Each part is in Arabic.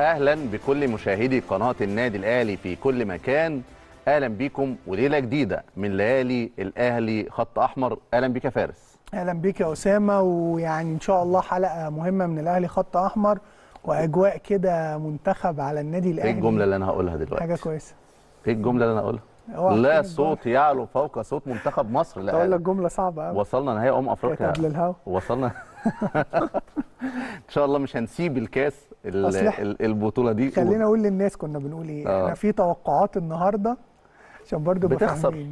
اهلا بكل مشاهدي قناه النادي الاهلي في كل مكان اهلا بيكم وليله جديده من ليالي الاهلي خط احمر اهلا بيك يا فارس اهلا بيك يا اسامه ويعني ان شاء الله حلقه مهمه من الاهلي خط احمر واجواء كده منتخب على النادي إيه الاهلي ايه الجمله اللي انا هقولها دلوقتي حاجه كويسه ايه الجمله اللي انا هقولها لا صوت يعلو فوق صوت منتخب مصر لا اقول لك جمله صعبه قوي وصلنا نهائي ام افريقيا قبل الهوا وصلنا ان شاء الله مش هنسيب الكاس البطوله دي خلينا اقول للناس كنا بنقول ايه آه. احنا في توقعات النهارده عشان برضه بتخسر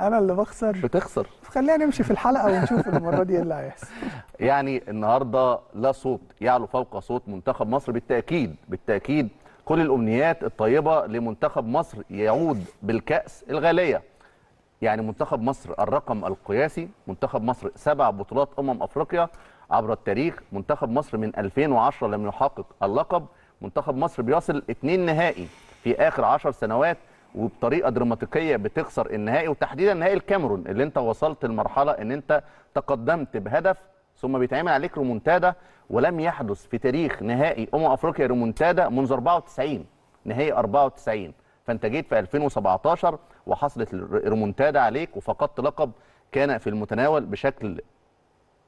انا اللي بخسر بتخسر خلينا نمشي في الحلقه ونشوف المره دي ايه اللي هيحصل يعني النهارده لا صوت يعلو فوق صوت منتخب مصر بالتاكيد بالتاكيد كل الامنيات الطيبه لمنتخب مصر يعود بالكاس الغاليه يعني منتخب مصر الرقم القياسي منتخب مصر سبع بطولات أمم أفريقيا عبر التاريخ منتخب مصر من 2010 لم يحقق اللقب منتخب مصر بيصل اثنين نهائي في آخر عشر سنوات وبطريقه دراماتيكيه بتخسر النهائي وتحديدا نهائي الكاميرون اللي انت وصلت لمرحله ان انت تقدمت بهدف ثم بيتعمل عليك ريمونتادا ولم يحدث في تاريخ نهائي امم افريقيا ريمونتادا منذ 94 نهائي 94 فانت جيت في 2017 وحصلت ريمونتادا عليك وفقدت لقب كان في المتناول بشكل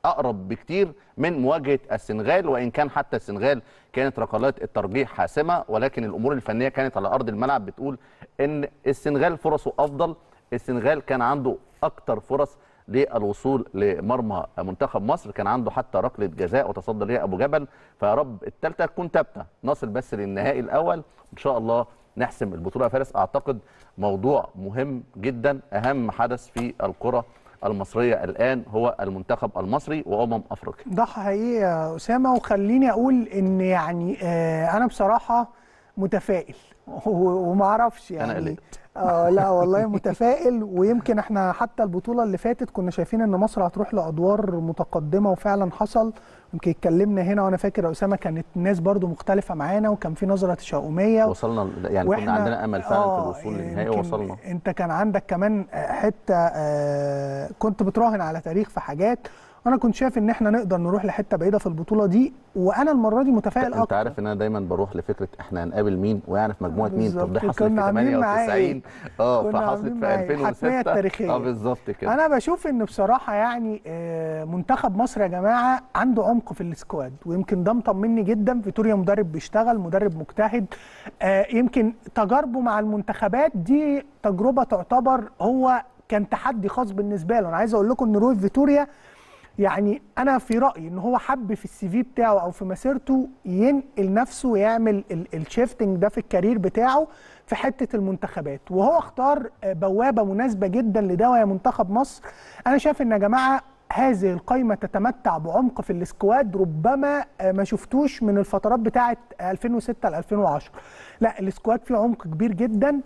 اقرب بكتير من مواجهه السنغال وان كان حتى السنغال كانت ركلات الترجيح حاسمه ولكن الامور الفنيه كانت على ارض الملعب بتقول ان السنغال فرصه افضل السنغال كان عنده اكتر فرص للوصول لمرمى منتخب مصر كان عنده حتى ركله جزاء وتصدى ليها ابو جبل فيا رب الثالثه تكون ثابته نصل بس للنهائي الاول ان شاء الله نحسم البطوله يا فارس اعتقد موضوع مهم جدا اهم حدث في الكره المصريه الان هو المنتخب المصري وامم افريقيا ده حقيقي يا اسامه وخليني اقول ان يعني آه، انا بصراحه متفائل وما اعرفش يعني انا قلقت اه لا والله متفائل ويمكن احنا حتى البطوله اللي فاتت كنا شايفين ان مصر هتروح لادوار متقدمه وفعلا حصل يمكن اتكلمنا هنا وانا فاكر يا اسامه كانت ناس برضو مختلفه معانا وكان في نظره تشاؤميه وصلنا يعني كنا عندنا امل فعلا آه في الوصول للنهائي وصلنا انت كان عندك كمان حته آه كنت بتراهن على تاريخ في حاجات انا كنت شايف ان احنا نقدر نروح لحته بعيده في البطوله دي وانا المره دي متفائل اكتر انت عارف ان انا دايما بروح لفكره احنا هنقابل مين ويعني في مجموعه مين طب ده حصلت في 98 اه فحصلت في 2006 التاريخيه اه بالظبط كده انا بشوف ان بصراحه يعني آه، منتخب مصر يا جماعه عنده عمق في السكواد ويمكن ده مطمني جدا فيتوريا مدرب بيشتغل مدرب مجتهد آه، يمكن تجاربه مع المنتخبات دي تجربه تعتبر هو كان تحدي خاص بالنسبه له انا عايز اقول لكم ان روي فيتوريا يعني انا في رايي ان هو حب في السي في بتاعه او في مسيرته ينقل نفسه ويعمل الشيفتنج ده في الكارير بتاعه في حته المنتخبات وهو اختار آه، بوابه مناسبه جدا لده وهي منتخب مصر انا شايف ان يا جماعه هذه القايمة تتمتع بعمق في الاسكواد ربما آه، ما شفتوش من الفترات بتاعة 2006 ل 2010 لا الاسكواد فيه عمق كبير جدا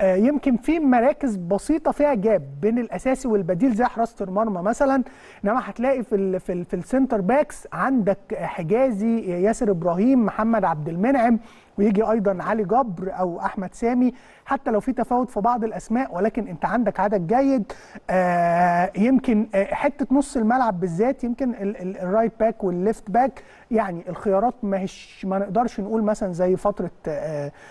آه، يمكن في مراكز بسيطه فيها جاب بين الاساسي والبديل زي حراسه المرمى مثلا انما هتلاقي في الـ في, الـ في السنتر باكس عندك حجازي ياسر ابراهيم محمد عبد المنعم ويجي ايضا علي جبر او احمد سامي حتى لو في تفاوت في بعض الاسماء ولكن انت عندك عدد جيد آه، يمكن آه، حته نص الملعب بالذات يمكن الرايت باك والليفت باك يعني الخيارات ما هيش ما نقدرش نقول مثلا زي فتره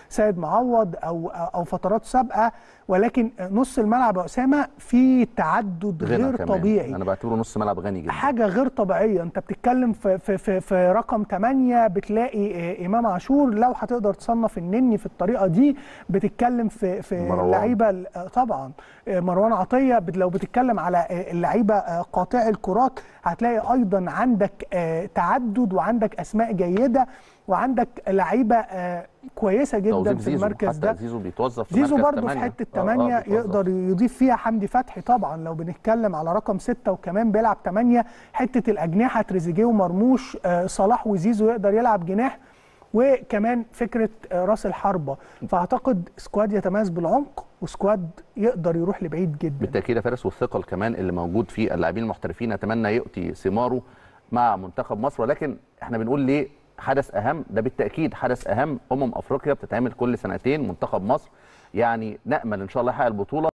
سيد معوض او او فترات مسابقه ولكن نص الملعب يا اسامه في تعدد غير كمان. طبيعي انا بعتبره نص ملعب غني جدا حاجه غير طبيعيه انت بتتكلم في في في, في رقم 8 بتلاقي امام عاشور لو هتقدر تصنف النني في الطريقه دي بتتكلم في في لعيبه طبعا مروان عطيه آه، آه، لو بتتكلم على آه، اللعيبه قاطعي الكرات هتلاقي ايضا عندك تعدد وعندك اسماء جيده وعندك لعيبه آه، كويسه جدا في المركز ده زيزو بيتوظف في زيزو برضه في حته 8 آه، آه، يقدر يضيف فيها حمدي فتحي طبعا لو بنتكلم على رقم 6 وكمان بيلعب 8 حته الاجنحه تريزيجيه ومرموش صلاح وزيزو يقدر يلعب جناح وكمان فكره راس الحربه فاعتقد سكواد يتميز بالعمق وسكواد يقدر يروح لبعيد جدا بالتاكيد يا فارس والثقل كمان اللي موجود في اللاعبين المحترفين اتمنى يؤتي ثماره مع منتخب مصر ولكن احنا بنقول ليه حدث اهم ده بالتاكيد حدث اهم امم افريقيا بتتعمل كل سنتين منتخب مصر يعني نامل ان شاء الله يحقق البطوله